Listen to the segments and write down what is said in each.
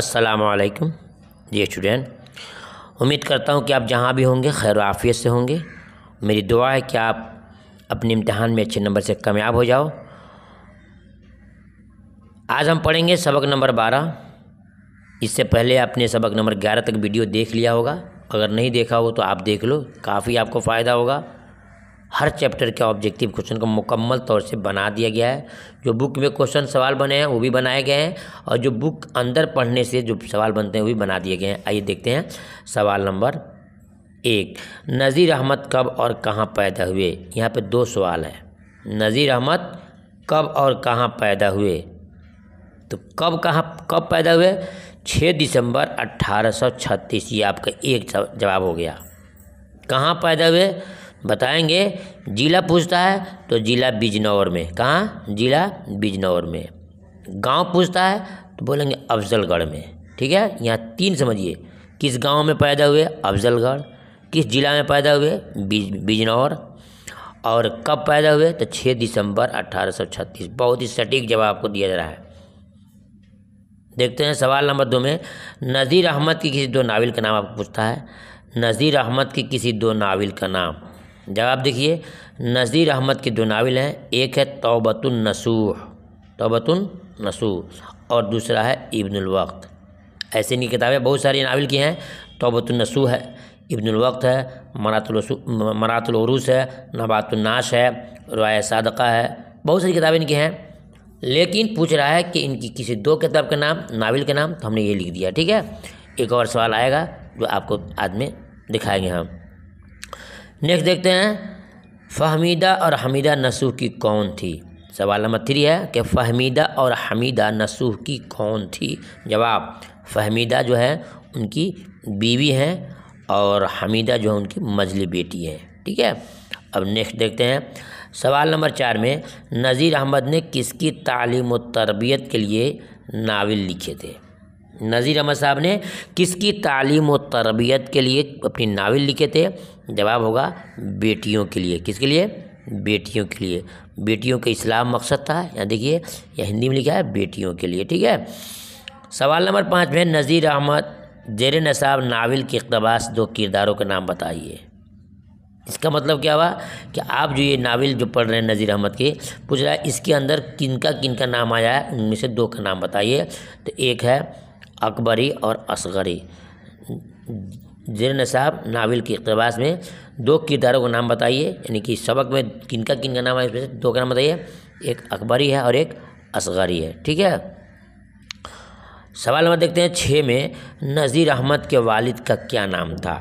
असलकम जी स्टूडेंट उम्मीद करता हूँ कि आप जहाँ भी होंगे खैर आफियत से होंगे मेरी दुआ है कि आप अपने इम्तहान में अच्छे नंबर से कामयाब हो जाओ आज हम पढ़ेंगे सबक नंबर बारह इससे पहले आपने सबक नंबर ग्यारह तक वीडियो देख लिया होगा अगर नहीं देखा हो तो आप देख लो काफ़ी आपको फ़ायदा होगा हर चैप्टर के ऑब्जेक्टिव क्वेश्चन को मुकम्मल तौर से बना दिया गया है जो बुक में क्वेश्चन सवाल बने हैं वो भी बनाए गए हैं और जो बुक अंदर पढ़ने से जो सवाल बनते हैं वो भी बना दिए गए हैं आइए देखते हैं सवाल नंबर एक नज़ीर अहमद कब और कहाँ पैदा हुए यहाँ पे दो सवाल है नज़ीर अहमद कब और कहाँ पैदा हुए तो कब कहाँ कब पैदा हुए छः दिसंबर छत्तीस ये आपका एक जवाब हो गया कहाँ पैदा हुए बताएंगे जिला पूछता है तो जिला बिजनौर में कहाँ जिला बिजनौर में गांव पूछता है तो बोलेंगे अफजलगढ़ में ठीक है यहाँ तीन समझिए किस गांव में पैदा हुए अफजलगढ़ किस जिला में पैदा हुए बिज बिजनौर और कब पैदा हुए तो 6 दिसंबर 1836 बहुत ही सटीक जवाब आपको दिया जा रहा है देखते हैं सवाल नंबर दो में नज़ीर अहमद की किसी दो नावल का नाम आपको पूछता है नज़ीर अहमद की किसी दो नावल का नाम जवाब देखिए नज़ीर अहमद के दो नावल हैं एक है तोबतुलनसूह तोबतुलनसूह और दूसरा है इब्नुलवक्त ऐसे इनकी किताबें बहुत सारी नावल की हैं तोबतुलनसूह है इब्नुलवक्त है मरातुल मरातुलरूस है नबातुलनाश है रवाय सादका है बहुत सारी किताबें इनकी हैं लेकिन पूछ रहा है कि इनकी किसी दो किताब का नाम नावल के नाम तो हमने ये लिख दिया ठीक है एक और सवाल आएगा जो आपको आदमी दिखाएंगे हम नेक्स्ट देखते हैं फहमीदा और हमीदा नसूह की कौन थी सवाल नंबर थ्री है कि फहमीदा और हमीदा नसूह की कौन थी जवाब फहमीदा जो है उनकी बीवी हैं और हमीदा जो है उनकी मजली बेटी है ठीक है अब नेक्स्ट देखते हैं सवाल नंबर चार में नज़ीर अहमद ने किसकी तालीम तरबियत के लिए नावल लिखे थे नज़ीर अहमद साहब ने किसकी तालीम व तरबियत के लिए अपनी नावल लिखे थे जवाब होगा बेटियों के लिए किसके लिए बेटियों के लिए बेटियों का इस्लाम मकसद था यहाँ देखिए या हिंदी में लिखा है बेटियों के लिए ठीक है सवाल नंबर पाँच में नज़ीर अहमद जेर नसाब नावल के इकतबास दो किरदारों का नाम बताइए इसका मतलब क्या हुआ कि आप जो ये नावल जो पढ़ रहे हैं नज़ीर अहमद के पूछ रहा है इसके अंदर किनका किनका नाम आया है उनमें से दो का नाम बताइए तो एक है अकबरी और असगरी जीर्ण साहब नावल के इकतबास में दो किरदारों का नाम बताइए यानी कि सबक में किनका किनका नाम है इसमें दो का नाम बताइए एक अकबरी है और एक असगरी है ठीक है सवाल नंबर देखते हैं छः में नज़ीर अहमद के वालिद का क्या नाम था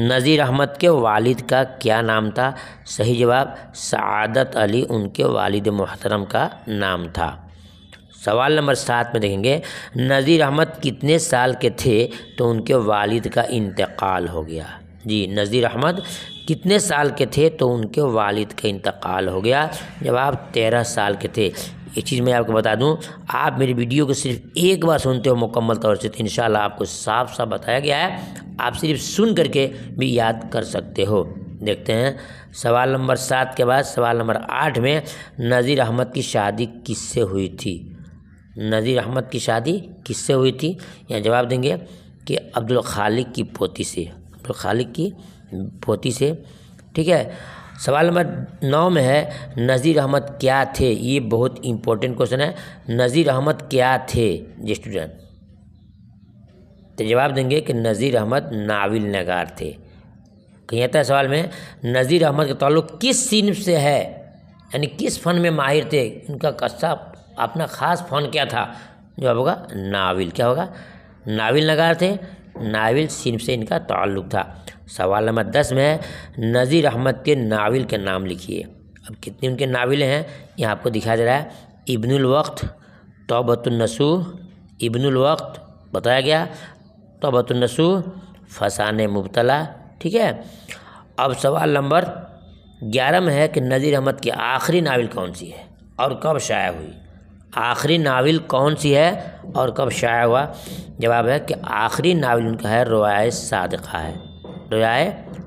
नज़ीर अहमद के वालिद का क्या नाम था सही जवाब सदत अली उनके वालिद मोहतरम का नाम था सवाल नंबर सात में देखेंगे नज़ीर अहमद कितने साल के थे तो उनके वालिद का इंतकाल हो गया जी नज़ीर अहमद कितने साल के थे तो उनके वालिद का इंतकाल हो गया जब आप तेरह साल के थे ये चीज़ मैं आपको बता दूं आप मेरी वीडियो को सिर्फ एक बार सुनते हो मुकम्मल तौर से तो इन आपको साफ साफ बताया गया है आप सिर्फ सुन करके भी याद कर सकते हो देखते हैं सवाल नंबर सात के बाद सवाल नंबर आठ में नज़ीर अहमद की शादी किससे हुई थी नज़ीर अहमद की शादी किससे हुई थी या जवाब देंगे कि अब्दुल खालिक की पोती से अब्दुल खालिक की पोती से ठीक है सवाल नंबर नौ में है नज़ीर अहमद क्या थे ये बहुत इम्पोर्टेंट क्वेश्चन है नज़ीर अहमद क्या थे जी स्टूडेंट तो जवाब देंगे कि नज़ीर अहमद नाविल नगार थे कहीं आता है सवाल में नज़ीर अहमद का ताल्लुक किस सीन से है यानी किस फन में माहिर थे उनका कस्सा अपना ख़ास फ़ोन क्या था जो होगा नाविल क्या होगा नाविल नगार थे नाविल सिंह से इनका ताल्लुक था सवाल नंबर दस में नज़ीर अहमद के नाविल के नाम लिखिए अब कितने उनके नाविल हैं यहाँ आपको दिखाया दे रहा है इब्नुल वक्त तोबतुलनसू इब्नुल वक्त बताया गया तोबतुलनसु फसान मुबतला ठीक है अब सवाल नंबर ग्यारह में है कि नज़ीर अहमद की आखिरी नावल कौन सी है और कब शाया हुई आखिरी नावल कौन सी है और कब शाया हुआ जवाब है कि आखिरी नावल उनका है रोया सादका है रोया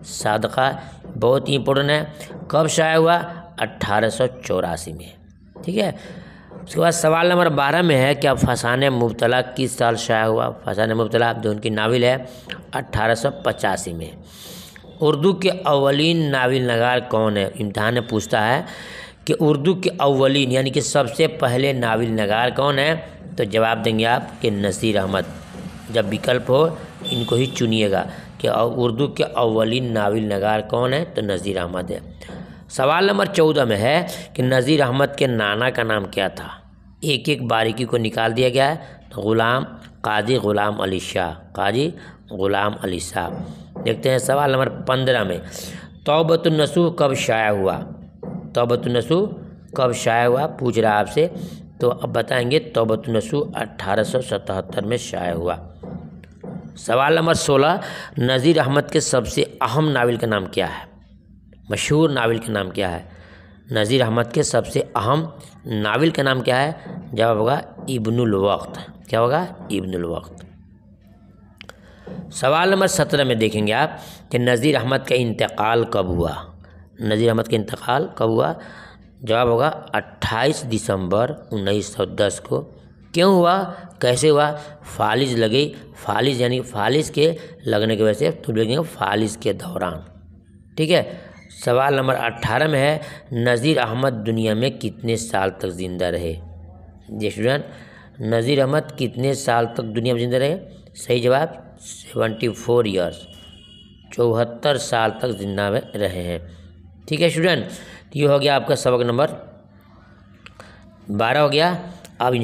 सादका बहुत ही इम्पोर्टेंट है कब शाया हुआ अट्ठारह में ठीक है उसके बाद सवाल नंबर बारह में है कि अब फसान मुबतला किस साल शाया हुआ फसान मुबतला जो उनकी नावल है अट्ठारह में उर्दू के अवलिन नावल नगार कौन है इम्तहान पूछता है कि उर्दू के अवलिन यानी कि सबसे पहले नाविल नगार कौन है तो जवाब देंगे आप कि नसीर अहमद जब विकल्प हो इनको ही चुनिएगा कि उर्दू के अवलिन नाविल नगार कौन है तो नज़ीर अहमद है सवाल नंबर चौदह में है कि नज़ीर अहमद के नाना का नाम क्या था एक एक बारीकी को निकाल दिया गया है तो ग़ुलाम काजी ग़ुलाम अली शाह काजी ग़ुलाम अली शाह देखते हैं सवाल नंबर पंद्रह में तोबतुलनसूह कब शाया हुआ नसु कब शाया हुआ पूछ रहा आपसे तो अब बताएंगे नसु अट्ठारह में शाया हुआ सवाल नंबर सोलह नज़ीर अहमद के सबसे अहम नावल का नाम क्या है मशहूर नावल का नाम क्या है नज़ीर अहमद के सबसे अहम नावल का नाम क्या है जवाब होगा इब्नुल वक्त क्या होगा इब्नुल वक्त सवाल नंबर सत्रह में देखेंगे आप कि नज़ीर अहमद का इंतकाल कब हुआ नज़ीर अहमद का इंतकाल कब हुआ जवाब होगा 28 दिसंबर 1910 को क्यों हुआ कैसे हुआ फालिज लगी फालिज यानी फालिज के लगने की वजह से तो लगेंगे फालिज के दौरान ठीक है सवाल नंबर 18 में है नज़ीर अहमद दुनिया में कितने साल तक ज़िंदा रहे जी स्टूडेंट नज़ीर अहमद कितने साल तक दुनिया में ज़िंदा रहे सही जवाब 74 फोर ईयर्स चौहत्तर साल तक जिंदा रहे हैं ठीक है स्टूडेंट तो ये हो गया आपका सबक नंबर बारह हो गया अब इन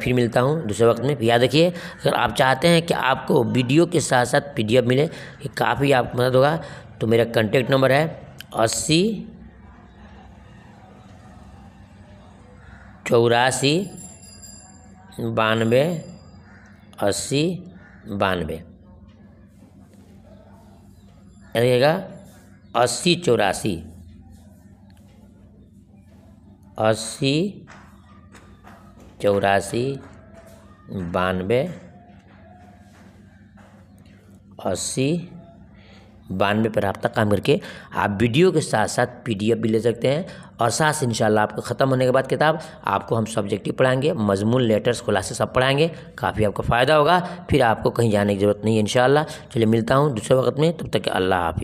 फिर मिलता हूँ दूसरे वक्त में याद रखिए अगर आप चाहते हैं कि आपको वीडियो के साथ साथ पी मिले ये काफ़ी आपको मदद होगा तो मेरा कॉन्टेक्ट नंबर है अस्सी चौरासी बानवे अस्सी बानवे रहेगा अस्सी चौरासी अस्सी चौरासी बानवे अस्सी बानवे पर आप तक काम करके आप वीडियो के साथ साथ पीडीएफ भी ले सकते हैं और साथ से इंशाल्लाह आपको ख़त्म होने के बाद किताब आपको हम सब्जेक्टिव पढ़ाएंगे मजमून लेटर्स खुलासे सब पढ़ाएंगे काफ़ी आपको फ़ायदा होगा फिर आपको कहीं जाने की ज़रूरत नहीं है इन चलिए मिलता हूँ दूसरे वक्त में तब तक अल्लाह हाफि